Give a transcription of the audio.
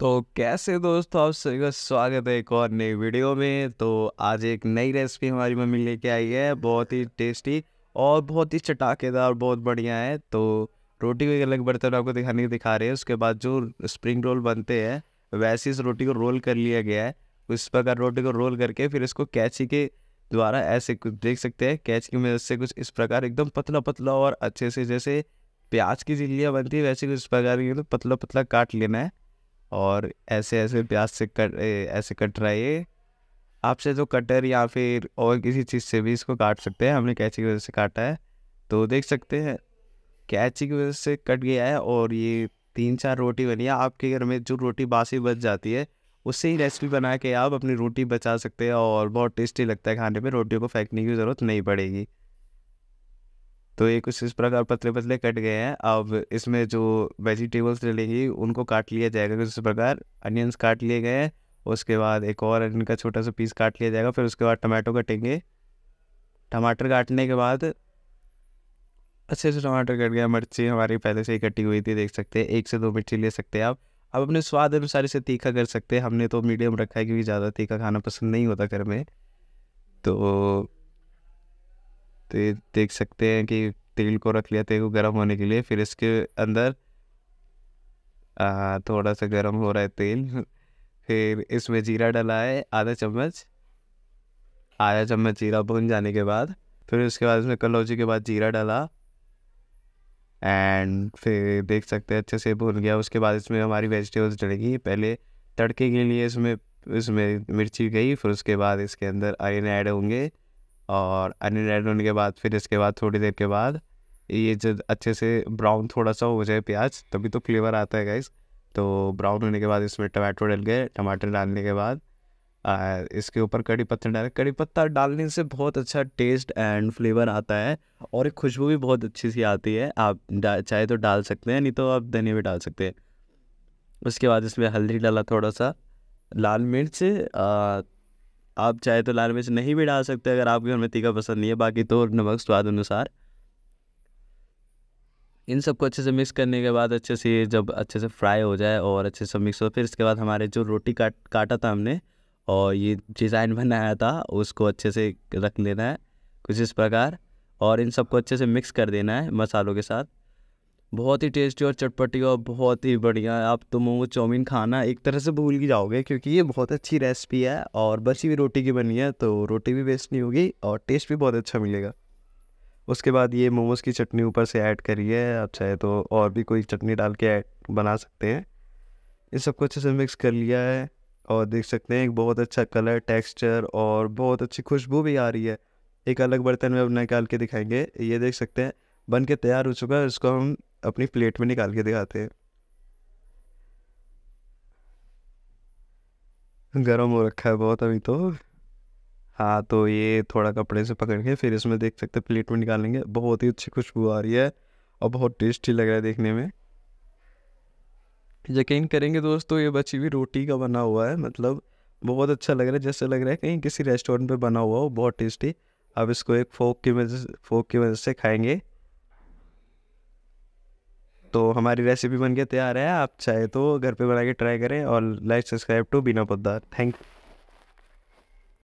तो कैसे दोस्तों आप सभी का स्वागत है एक और नई वीडियो में तो आज एक नई रेसिपी हमारी मम्मी लेके आई है बहुत ही टेस्टी और बहुत ही चटाकेदार बहुत बढ़िया है तो रोटी को एक अलग बर्तन आपको दिखाने के दिखा रहे हैं उसके बाद जो स्प्रिंग रोल बनते हैं वैसे इस रोटी को रोल कर लिया गया है उस प्रकार रोटी को रोल करके फिर इसको कैची के द्वारा ऐसे कुछ देख सकते हैं कैच की मदद से कुछ इस प्रकार एकदम पतला पतला और अच्छे से जैसे प्याज की झिल्लियाँ बनती है वैसे कुछ इस प्रकार के तो मतलब पतला पतला काट लेना है और ऐसे ऐसे प्याज से कट ऐसे कट रहा है ये आपसे तो कटर या फिर और किसी चीज़ से भी इसको काट सकते हैं हमने कैची की वजह से काटा है तो देख सकते हैं कैची की वजह से कट गया है और ये तीन चार रोटी बनी है आपके घर में जो रोटी बासी बच जाती है उससे ही रेसिपी बना के आप अपनी रोटी बचा सकते हैं और बहुत टेस्टी लगता है खाने में रोटियों को फेंकने की ज़रूरत नहीं पड़ेगी तो ये कुछ इस प्रकार पतले पतले कट गए हैं अब इसमें जो वेजिटेबल्स डलेगी उनको काट लिया जाएगा कुछ इस प्रकार अनियंस काट लिए गए हैं उसके बाद एक और अनियन का छोटा सा पीस काट लिया जाएगा फिर उसके बाद टमाटो कटेंगे टमाटर काटने के बाद अच्छे से टमाटर कट गया मिर्ची हमारी पहले से ही कटी हुई थी देख सकते हैं एक से दो मिर्ची ले सकते हैं आप अब अपने स्वाद अनुसार इसे तीखा कर सकते हैं हमने तो मीडियम रखा है क्योंकि ज़्यादा तीखा खाना पसंद नहीं होता घर में तो तो देख सकते हैं कि तेल को रख लिया तेल को गर्म होने के लिए फिर इसके अंदर आ, थोड़ा सा गर्म हो रहा है तेल फिर इसमें जीरा डला है आधा चम्मच आधा चम्मच जीरा भुन जाने के बाद फिर उसके बाद इसमें कलौजी के बाद जीरा डाला एंड फिर देख सकते हैं अच्छे से भून गया उसके बाद इसमें हमारी वेजिटेबल्स डलेगी पहले तड़के के लिए इसमें इसमें मिर्ची गई फिर उसके बाद इसके अंदर आयन ऐड होंगे और अनियन ऐड होने के बाद फिर इसके बाद थोड़ी देर के बाद ये जब अच्छे से ब्राउन थोड़ा सा हो जाए प्याज तभी तो फ्लेवर आता है गाइस तो ब्राउन होने के बाद इसमें टमाटो डल गए टमाटर डालने के बाद इसके ऊपर कड़ी पत्ता डाले कड़ी पत्ता डालने से बहुत अच्छा टेस्ट एंड फ्लेवर आता है और एक खुशबू भी बहुत अच्छी सी आती है आप चाहे तो डाल सकते हैं नहीं तो आप धनिया भी डाल सकते हैं उसके बाद इसमें हल्दी डाला थोड़ा सा लाल मिर्च आप चाहे तो लाल मिर्च नहीं भी डाल सकते अगर आपके घर में तीखा पसंद नहीं है बाकी तो नमक स्वाद अनुसार इन सबको अच्छे से मिक्स करने के बाद अच्छे से जब अच्छे से फ्राई हो जाए और अच्छे से मिक्स हो फिर इसके बाद हमारे जो रोटी काट काटा था हमने और ये डिज़ाइन बनाया था उसको अच्छे से रख लेना है कुछ इस प्रकार और इन सबको अच्छे से मिक्स कर देना है मसालों के साथ बहुत ही टेस्टी और चटपटी और बहुत ही बढ़िया आप तो मोमो चाउमीन खाना एक तरह से भूल ही जाओगे क्योंकि ये बहुत अच्छी रेसिपी है और बची हुई रोटी की बनी है तो रोटी भी वेस्ट नहीं होगी और टेस्ट भी बहुत अच्छा मिलेगा उसके बाद ये मोमोज़ की चटनी ऊपर से ऐड करिए आप चाहे तो और भी कोई चटनी डाल के ऐड बना सकते हैं इस सबको अच्छे से मिक्स कर लिया है और देख सकते हैं एक बहुत अच्छा कलर टेक्सचर और बहुत अच्छी खुशबू भी आ रही है एक अलग बर्तन में अब निकाल के दिखाएंगे ये देख सकते हैं बन के तैयार हो चुका है इसको हम अपनी प्लेट में निकाल के दिखाते हैं गर्म हो रखा है बहुत अभी तो हाँ तो ये थोड़ा कपड़े से पकड़ के फिर इसमें देख सकते हैं प्लेट में निकालेंगे बहुत ही अच्छी खुशबू आ रही है और बहुत टेस्टी लग रहा है देखने में यकीन करेंगे दोस्तों ये बची हुई रोटी का बना हुआ है मतलब बहुत अच्छा लग रहा है जैसे लग रहा है कहीं किसी रेस्टोरेंट पे बना हुआ हो बहुत टेस्टी अब इसको एक फोक की वजह से फोक की वजह से खाएंगे तो हमारी रेसिपी बन के तैयार है आप चाहे तो घर पे बना के ट्राई करें और लाइक सब्सक्राइब टू बिना पद्दार थैंक यू